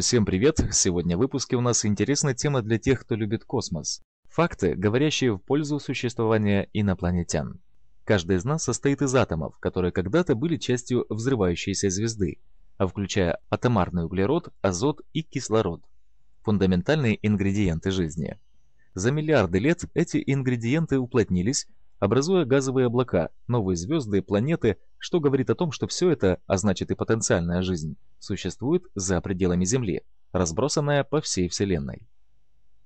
Всем привет! Сегодня в выпуске у нас интересная тема для тех, кто любит космос. Факты, говорящие в пользу существования инопланетян. Каждый из нас состоит из атомов, которые когда-то были частью взрывающейся звезды, а включая атомарный углерод, азот и кислород. Фундаментальные ингредиенты жизни. За миллиарды лет эти ингредиенты уплотнились, образуя газовые облака, новые звезды, планеты, что говорит о том, что все это, а значит и потенциальная жизнь, существует за пределами Земли, разбросанная по всей Вселенной.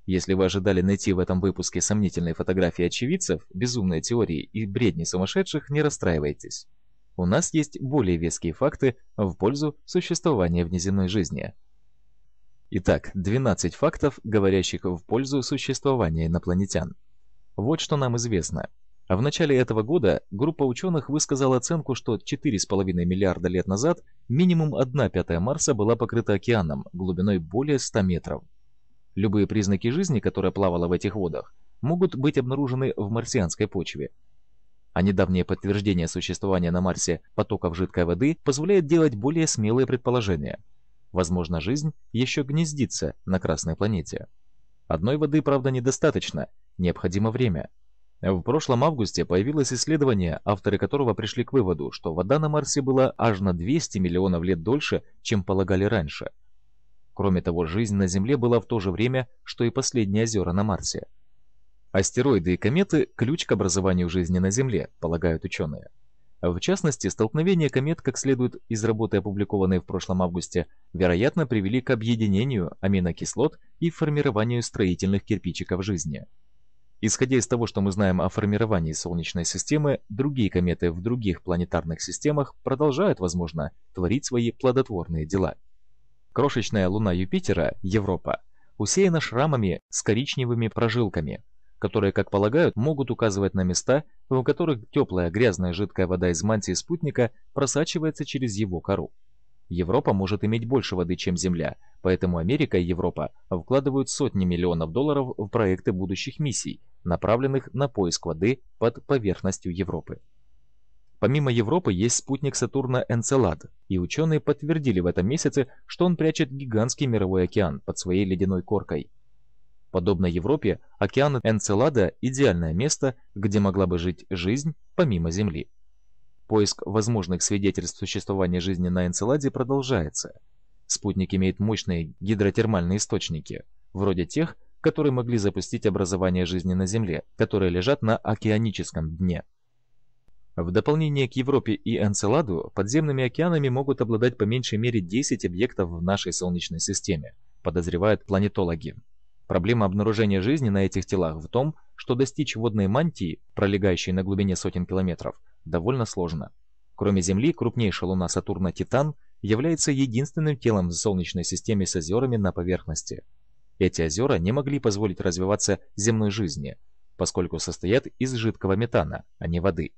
Если вы ожидали найти в этом выпуске сомнительные фотографии очевидцев, безумные теории и бредни сумасшедших, не расстраивайтесь. У нас есть более веские факты в пользу существования внеземной жизни. Итак, 12 фактов, говорящих в пользу существования инопланетян. Вот что нам известно – а в начале этого года группа ученых высказала оценку, что 4,5 миллиарда лет назад минимум 1 пятая Марса была покрыта океаном глубиной более 100 метров. Любые признаки жизни, которая плавала в этих водах, могут быть обнаружены в марсианской почве. А недавнее подтверждение существования на Марсе потоков жидкой воды позволяет делать более смелые предположения. Возможно, жизнь еще гнездится на Красной планете. Одной воды, правда, недостаточно, необходимо время – в прошлом августе появилось исследование, авторы которого пришли к выводу, что вода на Марсе была аж на 200 миллионов лет дольше, чем полагали раньше. Кроме того, жизнь на Земле была в то же время, что и последние озера на Марсе. Астероиды и кометы – ключ к образованию жизни на Земле, полагают ученые. В частности, столкновения комет, как следует из работы, опубликованной в прошлом августе, вероятно привели к объединению аминокислот и формированию строительных кирпичиков жизни. Исходя из того, что мы знаем о формировании Солнечной системы, другие кометы в других планетарных системах продолжают, возможно, творить свои плодотворные дела. Крошечная луна Юпитера, Европа, усеяна шрамами с коричневыми прожилками, которые, как полагают, могут указывать на места, в которых теплая грязная жидкая вода из мантии спутника просачивается через его кору. Европа может иметь больше воды, чем Земля, поэтому Америка и Европа вкладывают сотни миллионов долларов в проекты будущих миссий, направленных на поиск воды под поверхностью Европы. Помимо Европы есть спутник Сатурна Энцелад, и ученые подтвердили в этом месяце, что он прячет гигантский мировой океан под своей ледяной коркой. Подобно Европе, океан Энцелада – идеальное место, где могла бы жить жизнь помимо Земли. Поиск возможных свидетельств существования жизни на Энцеладе продолжается. Спутник имеет мощные гидротермальные источники, вроде тех, которые могли запустить образование жизни на Земле, которые лежат на океаническом дне. В дополнение к Европе и Энцеладу, подземными океанами могут обладать по меньшей мере 10 объектов в нашей Солнечной системе, подозревают планетологи. Проблема обнаружения жизни на этих телах в том, что достичь водной мантии, пролегающей на глубине сотен километров, довольно сложно. Кроме Земли, крупнейшая луна Сатурна Титан является единственным телом в Солнечной системе с озерами на поверхности. Эти озера не могли позволить развиваться земной жизни, поскольку состоят из жидкого метана, а не воды.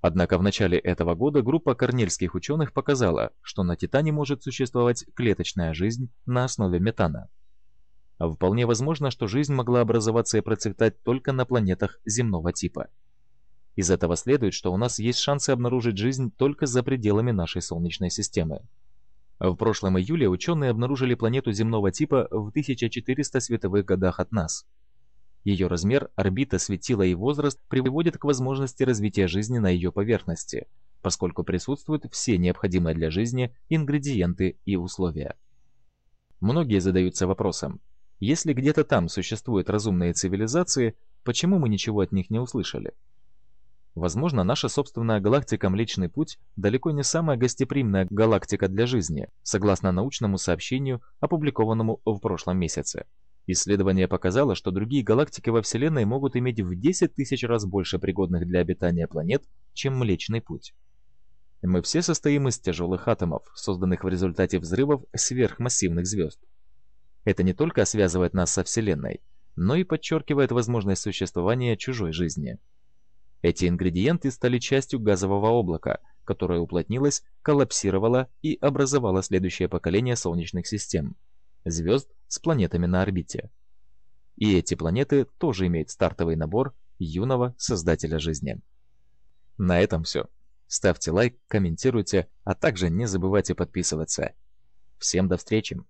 Однако в начале этого года группа корнельских ученых показала, что на Титане может существовать клеточная жизнь на основе метана. Вполне возможно, что жизнь могла образоваться и процветать только на планетах земного типа. Из этого следует, что у нас есть шансы обнаружить жизнь только за пределами нашей Солнечной системы. В прошлом июле ученые обнаружили планету земного типа в 1400 световых годах от нас. Ее размер, орбита, светила и возраст приводят к возможности развития жизни на ее поверхности, поскольку присутствуют все необходимые для жизни ингредиенты и условия. Многие задаются вопросом, если где-то там существуют разумные цивилизации, почему мы ничего от них не услышали? Возможно, наша собственная галактика Млечный Путь далеко не самая гостеприимная галактика для жизни, согласно научному сообщению, опубликованному в прошлом месяце. Исследование показало, что другие галактики во Вселенной могут иметь в 10 тысяч раз больше пригодных для обитания планет, чем Млечный Путь. Мы все состоим из тяжелых атомов, созданных в результате взрывов сверхмассивных звезд. Это не только связывает нас со Вселенной, но и подчеркивает возможность существования чужой жизни. Эти ингредиенты стали частью газового облака, которое уплотнилось, коллапсировало и образовало следующее поколение Солнечных систем – звезд с планетами на орбите. И эти планеты тоже имеют стартовый набор юного создателя жизни. На этом все. Ставьте лайк, комментируйте, а также не забывайте подписываться. Всем до встречи!